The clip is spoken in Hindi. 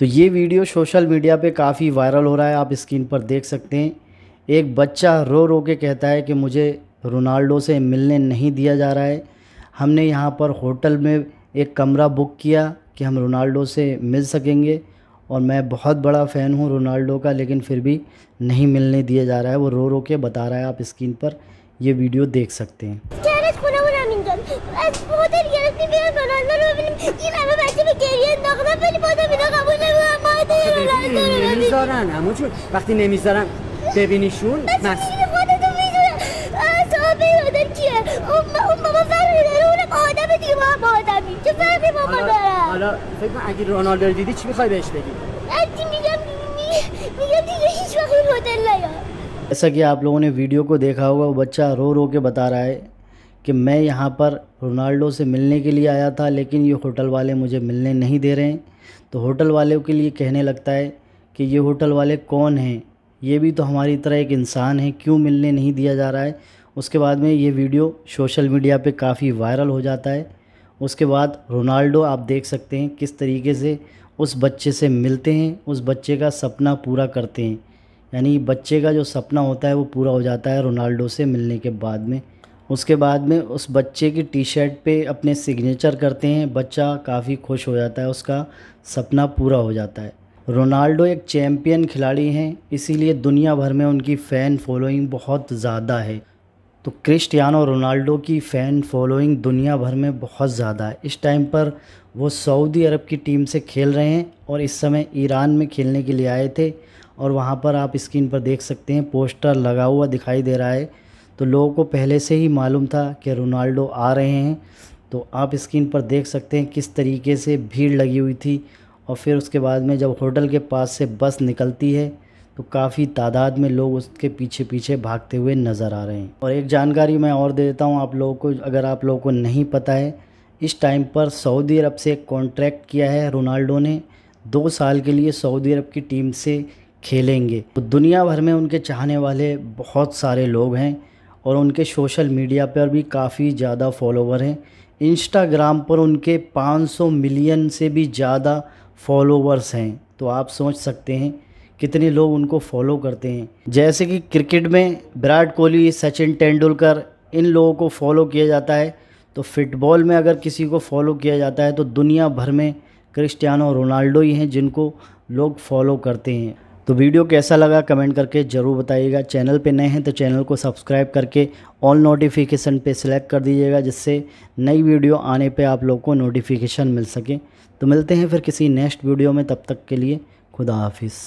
तो ये वीडियो सोशल मीडिया पे काफ़ी वायरल हो रहा है आप स्क्रीन पर देख सकते हैं एक बच्चा रो रो के कहता है कि मुझे रोनाल्डो से मिलने नहीं दिया जा रहा है हमने यहाँ पर होटल में एक कमरा बुक किया कि हम रोनाल्डो से मिल सकेंगे और मैं बहुत बड़ा फ़ैन हूँ रोनाल्डो का लेकिन फिर भी नहीं मिलने दिया जा रहा है वो रो रो के बता रहा है आप स्क्रीन पर ये वीडियो देख सकते हैं دارن همون وقتی نمیذارم ببینیشون بس این خودتو میدونم آدم آدم اون اون بابا فرمی فرمی داره با آدمی چه مس... حالا فکر کن اگه رونالدو رو دیدی چی میخوای بهش بگی؟ میگم میگم دیگه هیچ وقت این هتل نیا जैसा कि आप लोगों ने वीडियो को देखा होगा वो बच्चा रो रो के बता रहा है कि मैं यहाँ पर रोनाल्डो से मिलने के लिए आया था लेकिन ये होटल वाले मुझे मिलने नहीं दे रहे हैं तो होटल वालों के लिए कहने लगता है कि ये होटल वाले कौन हैं ये भी तो हमारी तरह एक इंसान है क्यों मिलने नहीं दिया जा रहा है उसके बाद में ये वीडियो सोशल मीडिया पे काफ़ी वायरल हो जाता है उसके बाद रोनाल्डो आप देख सकते हैं किस तरीके से उस बच्चे से मिलते हैं उस बच्चे का सपना पूरा करते हैं यानी बच्चे का जो सपना होता है वो पूरा हो जाता है रोनाल्डो से मिलने के बाद में उसके बाद में उस बच्चे की टी शर्ट पर अपने सिग्नेचर करते हैं बच्चा काफ़ी खुश हो जाता है उसका सपना पूरा हो जाता है रोनाल्डो एक चैम्पियन खिलाड़ी हैं इसीलिए दुनिया भर में उनकी फ़ैन फॉलोइंग बहुत ज़्यादा है तो क्रिस्टियानो रोनाल्डो की फ़ैन फॉलोइंग दुनिया भर में बहुत ज़्यादा है इस टाइम पर वो सऊदी अरब की टीम से खेल रहे हैं और इस समय ईरान में खेलने के लिए आए थे और वहाँ पर आप स्क्रीन पर देख सकते हैं पोस्टर लगा हुआ दिखाई दे रहा है तो लोगों को पहले से ही मालूम था कि रोनाल्डो आ रहे हैं तो आप स्क्रीन पर देख सकते हैं किस तरीके से भीड़ लगी हुई थी और फिर उसके बाद में जब होटल के पास से बस निकलती है तो काफ़ी तादाद में लोग उसके पीछे पीछे भागते हुए नज़र आ रहे हैं और एक जानकारी मैं और दे देता हूँ आप लोगों को अगर आप लोगों को नहीं पता है इस टाइम पर सऊदी अरब से एक कॉन्ट्रैक्ट किया है रोनाल्डो ने दो साल के लिए सऊदी अरब की टीम से खेलेंगे तो दुनिया भर में उनके चाहने वाले बहुत सारे लोग हैं और उनके सोशल मीडिया पर भी काफ़ी ज़्यादा फॉलोवर हैं इंस्टाग्राम पर उनके 500 मिलियन से भी ज़्यादा फॉलोवर्स हैं तो आप सोच सकते हैं कितने लोग उनको फॉलो करते हैं जैसे कि क्रिकेट में विराट कोहली सचिन तेंदुलकर इन लोगों को फॉलो किया जाता है तो फुटबॉल में अगर किसी को फॉलो किया जाता है तो दुनिया भर में क्रिस्टियानो रोनाल्डो ही हैं जिनको लोग फॉलो करते हैं तो वीडियो कैसा लगा कमेंट करके ज़रूर बताइएगा चैनल पे नए हैं तो चैनल को सब्सक्राइब करके ऑल नोटिफिकेशन पे सिलेक्ट कर दीजिएगा जिससे नई वीडियो आने पे आप लोग को नोटिफिकेशन मिल सके तो मिलते हैं फिर किसी नेक्स्ट वीडियो में तब तक के लिए खुदा हाफिज़